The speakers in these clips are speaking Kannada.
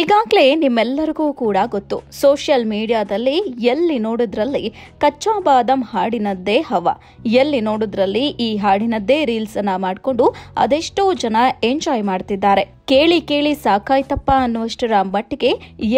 ಈಗಾಗಲೇ ನಿಮ್ಮೆಲ್ಲರಿಗೂ ಕೂಡ ಗೊತ್ತು ಸೋಷಿಯಲ್ ಮೀಡಿಯಾದಲ್ಲಿ ಎಲ್ಲಿ ನೋಡಿದ್ರಲ್ಲಿ ಕಚ್ಚಾ ಬಾದಾಮ್ ಹಾಡಿನದ್ದೇ ಹವ ಎಲ್ಲಿ ನೋಡಿದ್ರಲ್ಲಿ ಈ ಹಾಡಿನದ್ದೇ ರೀಲ್ಸನ್ನು ಮಾಡಿಕೊಂಡು ಅದೆಷ್ಟೋ ಜನ ಎಂಜಾಯ್ ಮಾಡ್ತಿದ್ದಾರೆ ಕೇಳಿ ಕೇಳಿ ಸಾಕಾಯ್ತಪ್ಪ ಅನ್ನುವಷ್ಟರ ಮಟ್ಟಿಗೆ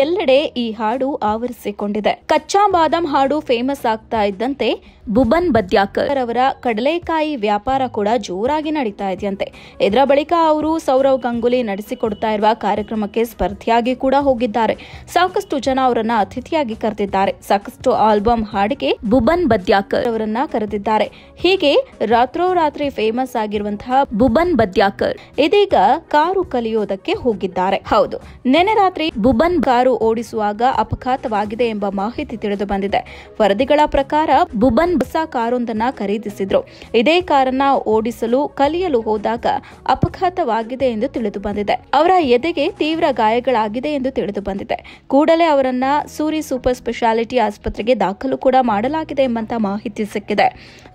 ಎಲ್ಲೆಡೆ ಈ ಹಾಡು ಆವರಿಸಿಕೊಂಡಿದೆ ಕಚ್ಚಾ ಬಾದಾಮ್ ಹಾಡು ಫೇಮಸ್ ಆಗ್ತಾ ಇದ್ದಂತೆ ಬುಬನ್ ಬದ್ಯಾಕರ್ ಅವರ ಕಡಲೆಕಾಯಿ ವ್ಯಾಪಾರ ಕೂಡ ಜೋರಾಗಿ ನಡೀತಾ ಇದೆಯಂತೆ ಇದರ ಬಳಿಕ ಅವರು ಸೌರವ್ ಗಂಗೂಲಿ ನಡೆಸಿಕೊಡ್ತಾ ಇರುವ ಕಾರ್ಯಕ್ರಮಕ್ಕೆ ಸ್ಪರ್ಧಿಯಾಗಿ ಕೂಡ ಹೋಗಿದ್ದಾರೆ ಸಾಕಷ್ಟು ಜನ ಅವರನ್ನ ಅತಿಥಿಯಾಗಿ ಕರೆದಿದ್ದಾರೆ ಸಾಕಷ್ಟು ಆಲ್ಬಮ್ ಹಾಡಿಗೆ ಬುಬನ್ ಬದ್ಯಾಕರ್ ಅವರನ್ನ ಕರೆದಿದ್ದಾರೆ ಹೀಗೆ ರಾತ್ರೋರಾತ್ರಿ ಫೇಮಸ್ ಆಗಿರುವಂತಹ ಬುಬನ್ ಬದ್ಯಾಕರ್ ಇದೀಗ ಕಾರು ಕಲಿಯೋ ಹೋಗಿದ್ದಾರೆ ಹೌದು ನೆನೆ ರಾತ್ರಿ ಬುಬನ್ ಕಾರು ಓಡಿಸುವಾಗ ಅಪಘಾತವಾಗಿದೆ ಎಂಬ ಮಾಹಿತಿ ತಿಳಿದು ಬಂದಿದೆ ವರದಿಗಳ ಪ್ರಕಾರ ಬುಬನ್ ಹೊಸ ಕಾರೊಂದನ್ನ ಖರೀದಿಸಿದ್ರು ಇದೇ ಕಾರನ್ನ ಓಡಿಸಲು ಕಲಿಯಲು ಹೋದಾಗ ಅಪಘಾತವಾಗಿದೆ ಎಂದು ತಿಳಿದು ಬಂದಿದೆ ಅವರ ಎದೆಗೆ ತೀವ್ರ ಗಾಯಗಳಾಗಿದೆ ಎಂದು ತಿಳಿದು ಬಂದಿದೆ ಕೂಡಲೇ ಅವರನ್ನ ಸೂರಿ ಸೂಪರ್ ಸ್ಪೆಷಾಲಿಟಿ ಆಸ್ಪತ್ರೆಗೆ ದಾಖಲು ಕೂಡ ಮಾಡಲಾಗಿದೆ ಎಂಬಂತ ಮಾಹಿತಿ ಸಿಕ್ಕಿದೆ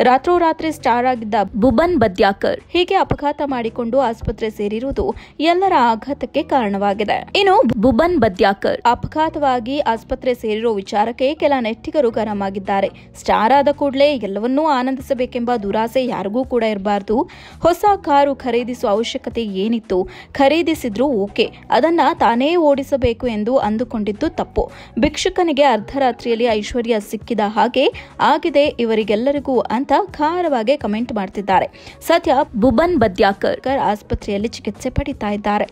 ರಾತ್ರೋರಾತ್ರಿ ಸ್ಟಾರ್ ಆಗಿದ್ದ ಬುಬನ್ ಬದ್ಯಾಕರ್ ಹೀಗೆ ಅಪಘಾತ ಮಾಡಿಕೊಂಡು ಆಸ್ಪತ್ರೆ ಸೇರಿರುವುದು ಎಲ್ಲರ ಆಘಾತಕ್ಕೆ ಕಾರಣವಾಗಿದೆ ಇನ್ನು ಬುಬನ್ ಬದ್ಯಾಕರ್ ಅಪಘಾತವಾಗಿ ಆಸ್ಪತ್ರೆ ಸೇರಿರುವ ವಿಚಾರಕ್ಕೆ ಕೆಲ ನೆಟ್ಟಿಗರು ಗರಂ ಆಗಿದ್ದಾರೆ ಸ್ಟಾರ್ ಆದ ಕೂಡಲೇ ಎಲ್ಲವನ್ನೂ ಆನಂದಿಸಬೇಕೆಂಬ ದುರಾಸೆ ಯಾರಿಗೂ ಕೂಡ ಇರಬಾರದು ಹೊಸ ಕಾರು ಖರೀದಿಸುವ ಅವಶ್ಯಕತೆ ಏನಿತ್ತು ಖರೀದಿಸಿದ್ರು ಓಕೆ ಅದನ್ನ ತಾನೇ ಓಡಿಸಬೇಕು ಎಂದು ಅಂದುಕೊಂಡಿದ್ದು ತಪ್ಪು ಭಿಕ್ಷುಕನಿಗೆ ಅರ್ಧರಾತ್ರಿಯಲ್ಲಿ ಐಶ್ವರ್ಯ ಸಿಕ್ಕಿದ ಹಾಗೆ ಆಗಿದೆ ಇವರಿಗೆಲ್ಲರಿಗೂ ಅಂತ ಖಾರವಾಗಿ ಕಮೆಂಟ್ ಮಾಡ್ತಿದ್ದಾರೆ ಸದ್ಯ ಬುಬನ್ ಬದ್ಯಾಕರ್ ಆಸ್ಪತ್ರೆಯಲ್ಲಿ ಚಿಕಿತ್ಸೆ ಪಡಿತಾ ಇದ್ದಾರೆ